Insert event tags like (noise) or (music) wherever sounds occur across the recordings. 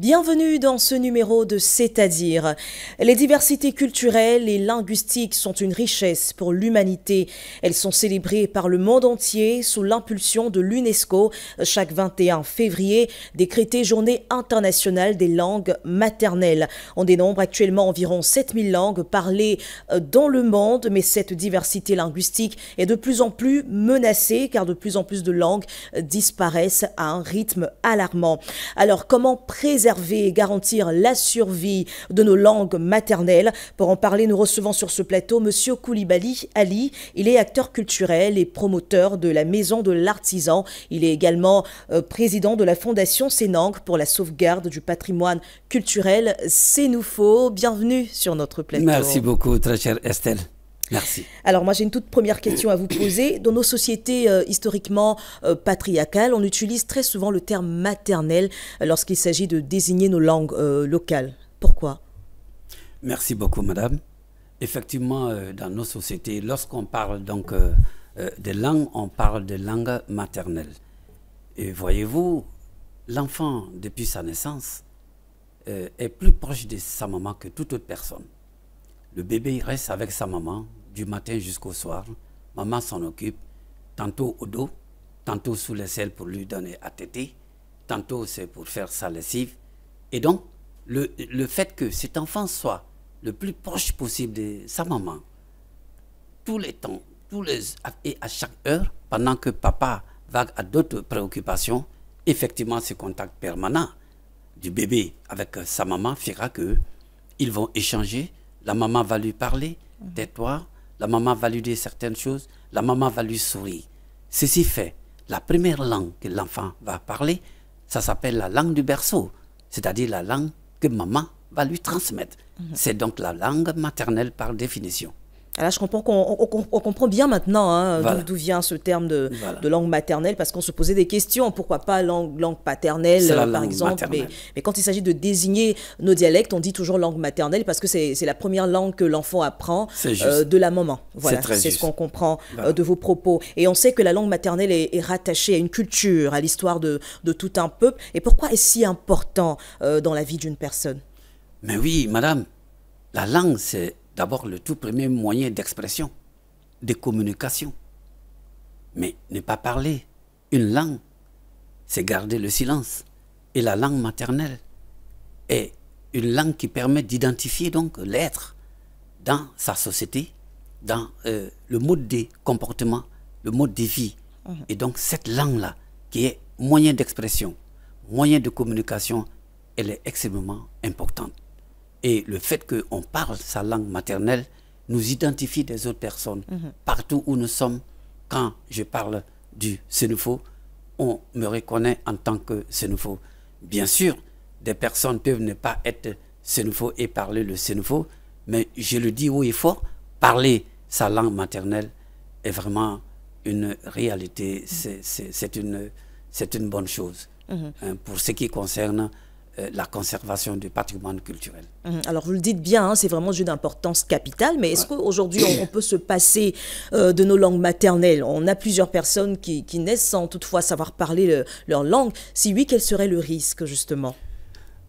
Bienvenue dans ce numéro de C'est-à-dire. Les diversités culturelles et linguistiques sont une richesse pour l'humanité. Elles sont célébrées par le monde entier sous l'impulsion de l'UNESCO chaque 21 février, décrétée Journée internationale des langues maternelles. On dénombre actuellement environ 7000 langues parlées euh, dans le monde, mais cette diversité linguistique est de plus en plus menacée car de plus en plus de langues euh, disparaissent à un rythme alarmant. Alors comment préserver et garantir la survie de nos langues maternelles. Pour en parler, nous recevons sur ce plateau Monsieur Koulibaly Ali. Il est acteur culturel et promoteur de la Maison de l'Artisan. Il est également euh, président de la Fondation Sénang pour la sauvegarde du patrimoine culturel. C'est nous faux. Bienvenue sur notre plateau. Merci beaucoup, très chère Estelle. Merci. Alors moi j'ai une toute première question à vous poser. Dans nos sociétés euh, historiquement euh, patriarcales, on utilise très souvent le terme maternel euh, lorsqu'il s'agit de désigner nos langues locales. Pourquoi Merci beaucoup madame. Effectivement, dans nos sociétés, lorsqu'on parle donc des langues, on parle des langues maternelles. Et voyez-vous, l'enfant, depuis sa naissance, est plus proche de sa maman que toute autre personne. Le bébé reste avec sa maman du matin jusqu'au soir. Maman s'en occupe, tantôt au dos, tantôt sous les selles pour lui donner à téter, tantôt c'est pour faire sa lessive. Et donc, le, le fait que cet enfant soit le plus proche possible de sa maman, tous les temps, tous les, et à chaque heure, pendant que papa va à d'autres préoccupations, effectivement, ce contact permanent du bébé avec euh, sa maman fera que ils vont échanger, la maman va lui parler, mmh. tais-toi, la maman va lui dire certaines choses, la maman va lui sourire. Ceci fait, la première langue que l'enfant va parler, ça s'appelle la langue du berceau, c'est-à-dire la langue que maman va lui transmettre. Mhm. C'est donc la langue maternelle par définition. Alors, ah, je comprends qu'on on, comprend bien maintenant hein, d'où vient ce terme de, langue maternelle, parce qu'on se posait des questions. Pourquoi pas langue, langue paternelle, euh, par exemple Mais, quand il s'agit de désigner nos dialectes, on dit toujours langue maternelle, parce que c'est la première langue que l'enfant apprend euh, de la maman. Voilà, c'est ce qu'on comprend euh, de vos propos. Et on sait que la langue maternelle est, rattachée à une culture, à l'histoire de, tout un peuple. Et pourquoi est-ce si important dans la vie d'une personne Mais oui, madame, la langue, c'est d'abord le tout premier moyen d'expression, de communication. Mais ne pas parler une langue, c'est garder le silence. Et la langue maternelle est une langue qui permet d'identifier donc l'être dans sa société, dans euh, le mode de comportement, le mode de vie. Mhm. Et donc cette langue-là, qui est moyen d'expression, moyen de communication, elle est extrêmement importante. Et le fait qu'on parle sa langue maternelle nous identifie des autres personnes. Mhm. Partout où nous sommes, quand je parle du Sénoufo, on me reconnaît en tant que Sénoufo. Bien sûr, des personnes peuvent ne pas être Sénoufo et parler le Sénoufo, mais je le dis haut et fort, parler sa langue maternelle est vraiment une réalité, c'est une, une bonne chose. Mhm. Hein, pour ce qui concerne euh, la conservation du patrimoine culturel. Hum, alors vous le dites bien, hein, c'est vraiment d'une d'importance capitale, mais est-ce qu'aujourd'hui on, peut se passer euh, de nos langues maternelles On a plusieurs personnes qui, naissent sans toutefois savoir parler leur langue. Si oui, quel serait le risque justement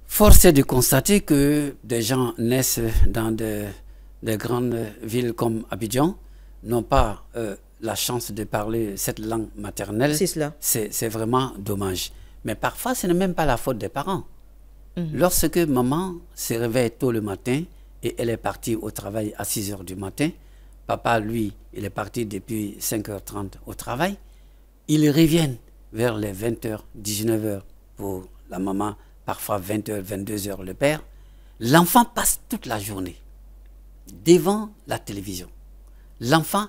Force est de constater que des gens naissent dans des, grandes villes comme Abidjan, n'ont pas euh, la chance de parler cette langue maternelle. C'est cela. C'est vraiment dommage. Mais parfois, ce n'est même pas la faute des parents. Mhm. Lorsque maman se réveille tôt le matin et elle est partie au travail à 6 heures du matin, papa, lui, il est parti depuis 5h30 au travail, ils reviennent vers les 20h, 19h pour la maman, parfois 20h, 22h le père. L'enfant passe toute la journée devant la télévision. L'enfant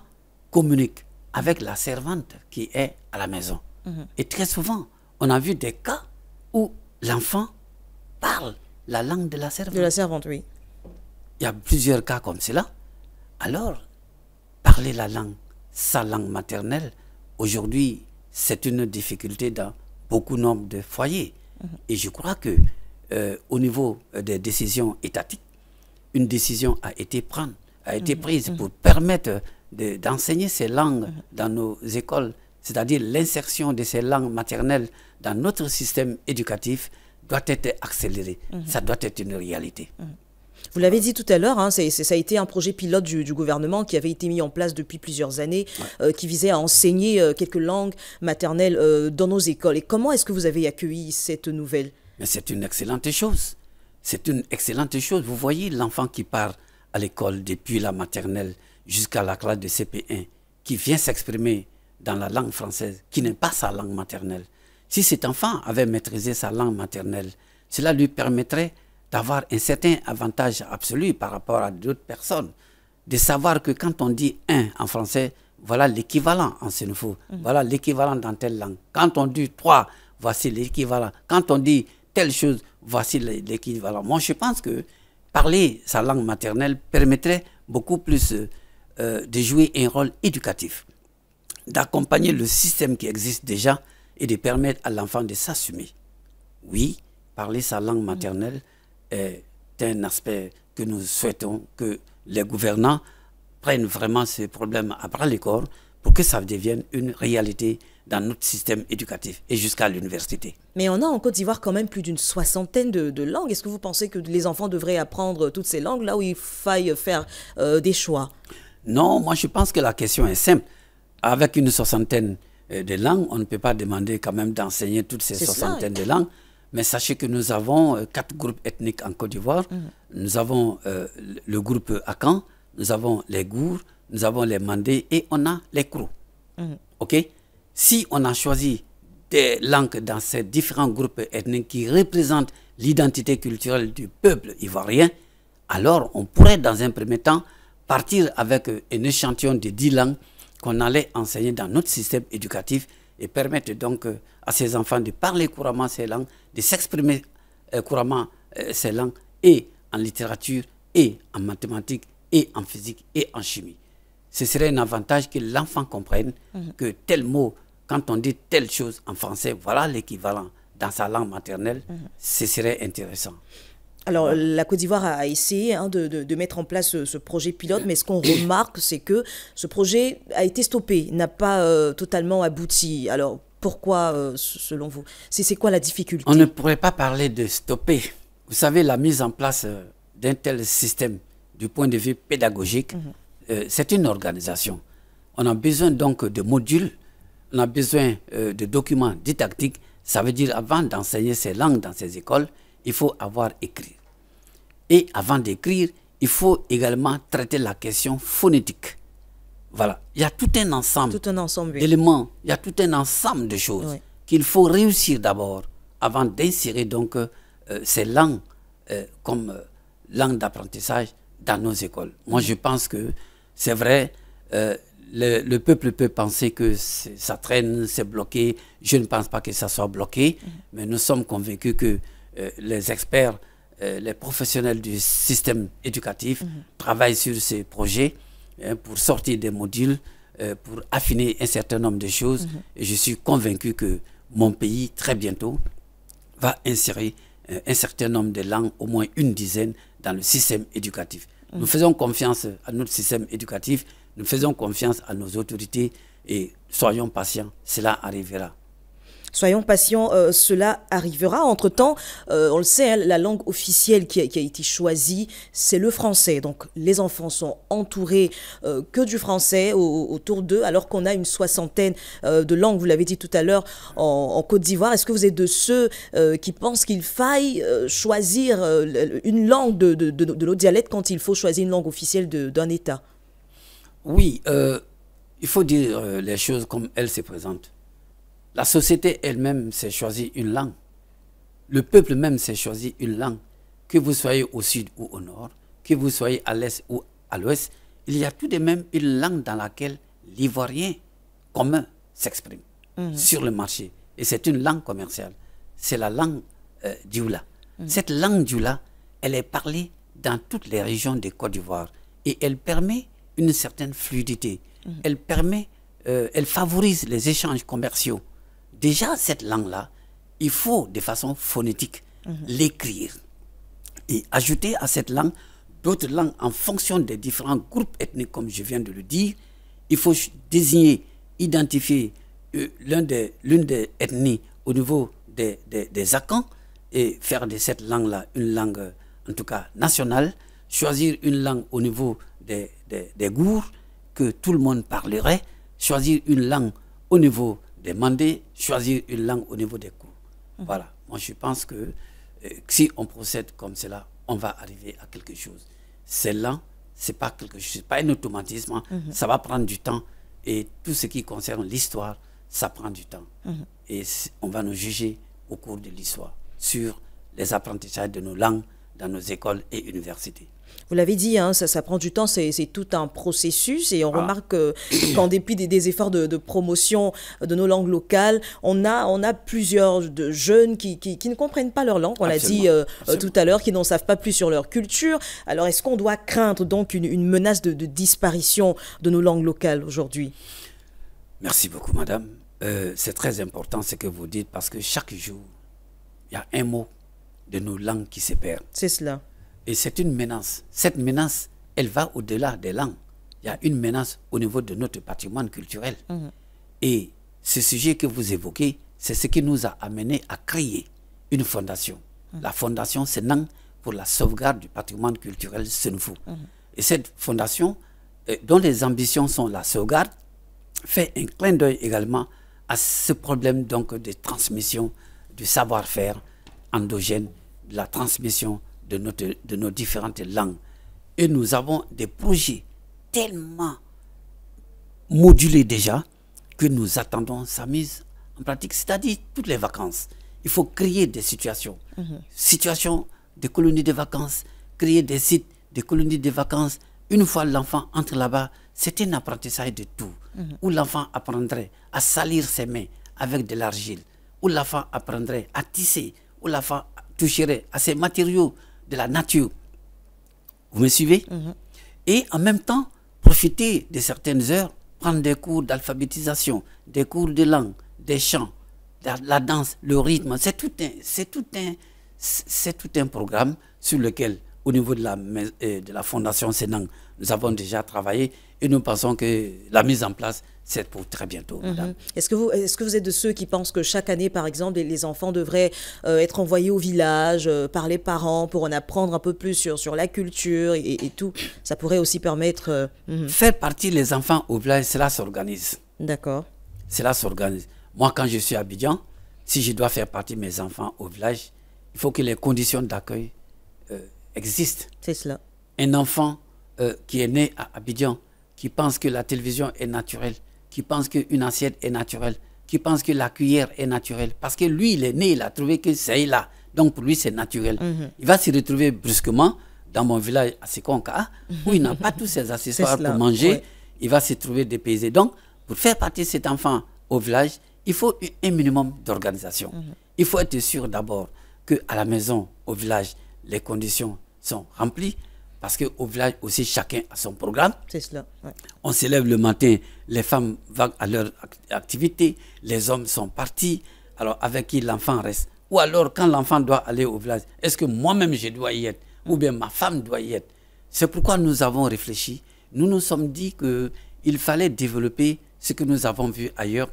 communique avec la servante qui est à la maison. Mhm. Et très souvent, on a vu des cas où l'enfant parle la langue de la servante. De la servante, oui. Il y a plusieurs cas comme cela. Alors, parler la langue, sa langue maternelle, aujourd'hui, c'est une difficulté dans beaucoup nombre de foyers. Mhm. Et je crois que euh, au niveau euh, des décisions étatiques, une décision a été, prendre, a été mhm. prise mhm. pour permettre d'enseigner ces langues dans nos écoles, c'est-à-dire l'insertion de ces langues maternelles dans notre système éducatif doit être accéléré, mhm. ça doit être une réalité. Mhm. Vous l'avez dit tout à l'heure, hein, ça a été un projet pilote du, gouvernement qui avait été mis en place depuis plusieurs années, euh, qui visait à enseigner euh, quelques langues maternelles euh, dans nos écoles. Et comment est-ce que vous avez accueilli cette nouvelle C'est une excellente chose. C'est une excellente chose. Vous voyez l'enfant qui part à l'école depuis la maternelle jusqu'à la classe de CP1, qui vient s'exprimer dans la langue française, qui n'est pas sa langue maternelle. Si cet enfant avait maîtrisé sa langue maternelle, cela lui permettrait d'avoir un certain avantage absolu par rapport à d'autres personnes, de savoir que quand on dit un en français, voilà l'équivalent en Sénéfou, mm. voilà l'équivalent dans telle langue. Quand on dit trois, voici l'équivalent. Quand on dit telle chose, voici l'équivalent. Moi, je pense que parler sa langue maternelle permettrait beaucoup plus euh, euh, de jouer un rôle éducatif, d'accompagner le système qui existe déjà et de permettre à l'enfant de s'assumer. Oui, parler sa langue maternelle est un aspect que nous souhaitons que les gouvernants prennent vraiment ce problème à bras le corps pour que ça devienne une réalité dans notre système éducatif et jusqu'à l'université. Mais on a en Côte d'Ivoire quand même plus d'une soixantaine de, langues. Est-ce que vous pensez que les enfants devraient apprendre toutes ces langues là où il faille faire euh, des choix Non, moi je pense que la question est simple. Avec une soixantaine euh, de langues. On ne peut pas demander quand même d'enseigner toutes ces soixantaines de langues. Mais sachez que nous avons euh, quatre groupes ethniques en Côte d'Ivoire. Mhm. Nous avons euh, le groupe Akan, nous avons les Gours, nous avons les Mandés et on a les crocs mhm. OK Si on a choisi des langues dans ces différents groupes ethniques qui représentent l'identité culturelle du peuple ivoirien, alors on pourrait dans un premier temps partir avec un échantillon de dix langues qu'on allait enseigner dans notre système éducatif et permettre donc euh, à ces enfants de parler couramment ces langues, de s'exprimer euh, couramment euh, ces langues et en littérature, et en mathématiques, et en physique, et en chimie. Ce serait un avantage que l'enfant comprenne mhm. que tel mot, quand on dit telle chose en français, voilà l'équivalent dans sa langue maternelle, mhm. ce serait intéressant. Alors la Côte d'Ivoire a essayé hein, de, mettre en place ce, projet pilote, mais ce qu'on remarque, c'est que ce projet a été stoppé, n'a pas euh, totalement abouti. Alors pourquoi, euh, selon vous C'est quoi la difficulté On ne pourrait pas parler de stopper. Vous savez, la mise en place euh, d'un tel système du point de vue pédagogique, mhm. c'est une organisation. On a besoin donc de modules, on a besoin de documents didactiques. Ça veut dire avant d'enseigner ces langues dans ces écoles, il faut avoir écrit. Et avant d'écrire, il faut également traiter la question phonétique. Voilà, il y a tout un ensemble, d'éléments, il y a tout un ensemble de choses qu'il faut réussir d'abord avant d'insérer donc euh, ces langues euh, comme euh, langue d'apprentissage dans nos écoles. Moi, je pense que c'est vrai, le, peuple peut penser que ça traîne, c'est bloqué. Je ne pense pas que ça soit bloqué, mhm. mais nous sommes convaincus que euh, les experts, euh, les professionnels du système éducatif mhm. travaillent sur ces projets hein, pour sortir des modules, euh, pour affiner un certain nombre de choses. Mhm. Et je suis convaincu que mon pays, très bientôt, va insérer un certain nombre de langues, au moins une dizaine, dans le système éducatif. Mhm. Nous faisons confiance à notre système éducatif, nous faisons confiance à nos autorités et soyons patients, cela arrivera. Soyons patients, euh, cela arrivera. Entre-temps, euh, on le sait, hein, la langue officielle qui a, été choisie, c'est le français. Donc les enfants sont entourés euh, que du français autour d'eux, alors qu'on a une soixantaine de langues, vous l'avez dit tout à l'heure, en, Côte d'Ivoire. Est-ce que vous êtes de ceux qui pensent qu'il faille choisir une langue de, de, de, dialecte quand il faut choisir une langue officielle d'un État Oui, il faut dire les choses comme elles se présentent. La société elle-même s'est choisie une langue. Le peuple même s'est choisi une langue. Que vous soyez au sud ou au nord, que vous soyez à l'est ou à l'ouest, il y a tout de même une langue dans laquelle l'ivoirien commun s'exprime mhm. sur le marché. Et c'est une langue commerciale. C'est la langue euh, mhm. Cette langue dioula, elle est parlée dans toutes les régions de Côte d'Ivoire et elle permet une certaine fluidité. Mhm. Elle permet, euh, elle favorise les échanges commerciaux Déjà, cette langue-là, il faut de façon phonétique mhm. l'écrire et ajouter à cette langue d'autres langues en fonction des différents groupes ethniques, comme je viens de le dire. Il faut désigner, identifier euh, l'une des, ethnies au niveau des, des, et faire de cette langue-là une langue, euh, en tout cas nationale, choisir une langue au niveau des, des, des gours que tout le monde parlerait, choisir une langue au niveau demander, choisir une langue au niveau des cours. Mhm. Voilà. Moi, je pense que euh, si on procède comme cela, on va arriver à quelque chose. C'est lent, c'est pas quelque chose, pas un automatisme. Hein. Mhm. Ça va prendre du temps. Et tout ce qui concerne l'histoire, ça prend du temps. Mhm. Et on va nous juger au cours de l'histoire sur les apprentissages de nos langues, dans nos écoles et universités. Vous l'avez dit, hein, ça, ça, prend du temps, c'est tout un processus et on ah. remarque euh, (coughs) qu'en dépit des, efforts de, promotion de nos langues locales, on a, on a plusieurs de jeunes qui, qui, ne comprennent pas leur langue, on l'a dit euh, euh, tout à l'heure, qui n'en savent pas plus sur leur culture. Alors est-ce qu'on doit craindre donc une, menace de, disparition de nos langues locales aujourd'hui Merci beaucoup, madame. c'est très important ce que vous dites parce que chaque jour, il y a un mot de nos langues qui se perdent. C'est cela. Et c'est une menace. Cette menace, elle va au-delà des langues. Il y a une menace au niveau de notre patrimoine culturel. Mhm. Et ce sujet que vous évoquez, c'est ce qui nous a amené à créer une fondation. Mhm. La fondation Senang pour la sauvegarde du patrimoine culturel Senfou. Mhm. Et cette fondation, euh, dont les ambitions sont la sauvegarde, fait un clin d'œil également à ce problème donc de transmission du savoir-faire endogène la transmission de, notre, de nos différentes langues. Et nous avons des projets tellement modulés déjà que nous attendons sa mise en pratique, c'est-à-dire toutes les vacances. Il faut créer des situations. Mhm. Situation de colonies de vacances, créer des sites de colonies de vacances. Une fois l'enfant entre là-bas, c'est un apprentissage de tout, mhm. où l'enfant apprendrait à salir ses mains avec de l'argile, où l'enfant apprendrait à tisser, où l'enfant toucherait à ces matériaux de la nature. Vous me suivez mm-hmm. Et en même temps, profiter de certaines heures, prendre des cours d'alphabétisation, des cours de langue, des chants, la danse, le rythme. C'est tout un, c'est tout un, c'est tout un programme sur lequel, au niveau de la, euh, de la Fondation Sénang, nous avons déjà travaillé et nous pensons que la mise en place, c'est pour très bientôt. Mhm. Est-ce que, vous, est que vous êtes de ceux qui pensent que chaque année, par exemple, les, enfants devraient euh, être envoyés au village euh, par les parents pour en apprendre un peu plus sur, la culture et, tout Ça pourrait aussi permettre... Euh, mhm. Faire partie les enfants au village, cela s'organise. D'accord. Cela s'organise. Moi, quand je suis à Abidjan, si je dois faire partie mes enfants au village, il faut que les conditions d'accueil existent. C'est cela. Un enfant qui est né à Abidjan, qui pensent que la télévision est naturelle, qui pensent qu'une assiette est naturelle, qui pense que la cuillère est naturelle. Parce que lui, il est né, il a trouvé que c'est là. Donc pour lui, c'est naturel. Mhm. Il va se retrouver brusquement dans mon village à Sekonka, où il n'a pas (laughs) tous ses accessoires pour manger. Il va se trouver dépaysé. Donc, pour faire partir cet enfant au village, il faut un minimum d'organisation. Mhm. Il faut être sûr d'abord qu'à la maison, au village, les conditions sont remplies. Parce qu'au village aussi, chacun a son programme. C'est cela. On s'élève le matin, les femmes vont à leur activité, les hommes sont partis. Alors, avec qui l'enfant reste Ou alors, quand l'enfant doit aller au village, est-ce que moi-même je dois y être Ou bien ma femme doit y être C'est pourquoi nous avons réfléchi. Nous nous sommes dit qu'il fallait développer ce que nous avons vu ailleurs,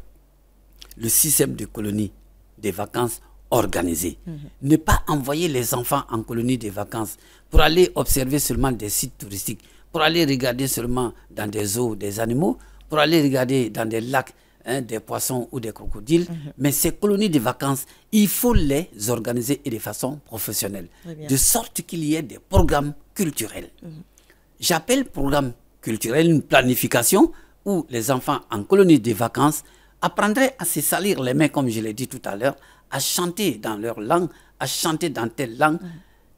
le système de colonies, des vacances Organiser, Ne pas envoyer les enfants en colonie de vacances pour aller observer seulement des sites touristiques, pour aller regarder seulement dans des eaux des animaux, pour aller regarder dans des lacs hein, des poissons ou des crocodiles. Mhm. Mais ces colonies de vacances, il faut les organiser et de façon professionnelle, de sorte qu'il y ait des programmes culturels. Mhm. J'appelle programme culturel une planification où les enfants en colonie de vacances apprendraient à se salir les mains, comme je l'ai dit tout à l'heure, à chanter dans leur langue, à chanter dans telle langue,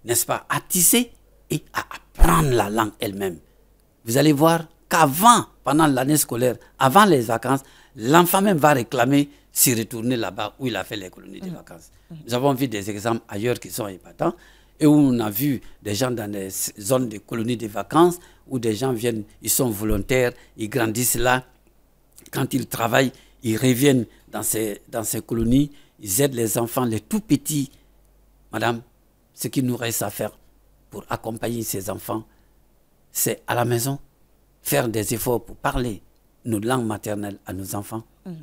n'est-ce pas, à tisser et à apprendre la langue elle-même. Vous allez voir qu'avant, pendant l'année scolaire, avant les vacances, l'enfant même va réclamer s'y retourner là-bas où il a fait les colonies de vacances. Nous avons vu des exemples ailleurs qui sont épatants et où on a vu des gens dans des zones de colonies de vacances où des gens viennent, ils sont volontaires, ils grandissent là. Quand ils travaillent, ils reviennent dans ces, dans ces colonies, ils aident les enfants, les tout petits. Madame, ce qu'il nous reste à faire pour accompagner ces enfants, c'est à la maison, faire des efforts pour parler nos langues maternelles à nos enfants, mm-hmm.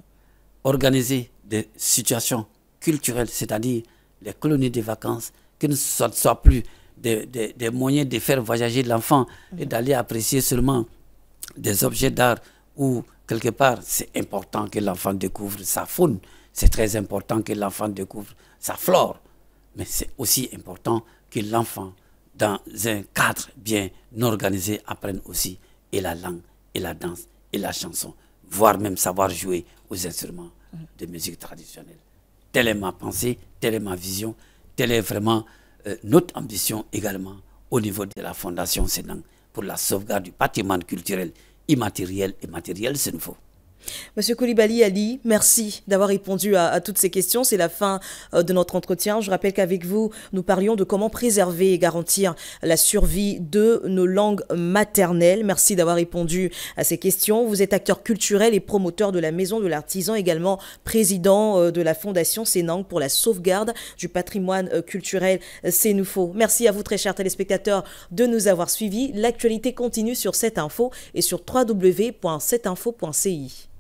organiser des situations culturelles, c'est-à-dire les colonies de vacances, que ne soit plus des, moyens de faire voyager l'enfant et mm-hmm. d'aller apprécier seulement des objets d'art ou quelque part, c'est important que l'enfant découvre sa faune, c'est très important que l'enfant découvre sa flore, mais c'est aussi important que l'enfant, dans un cadre bien organisé, apprenne aussi et la langue, et la danse, et la chanson, voire même savoir jouer aux instruments de musique traditionnelle. Telle est ma pensée, telle est ma vision, telle est vraiment euh, notre ambition également au niveau de la Fondation Sénang pour la sauvegarde du patrimoine culturel immatériel et matériel, c'est nouveau. Monsieur Koulibaly Ali, merci d'avoir répondu à, toutes ces questions. C'est la fin euh, de notre entretien. Je rappelle qu'avec vous, nous parlions de comment préserver et garantir la survie de nos langues maternelles. Merci d'avoir répondu à ces questions. Vous êtes acteur culturel et promoteur de la Maison de l'Artisan, également président euh, de la Fondation Sénang pour la sauvegarde du patrimoine euh, culturel Sénoufo. Merci à vous, très chers téléspectateurs, de nous avoir suivis. L'actualité continue sur cette info et sur www.setinfo.ci.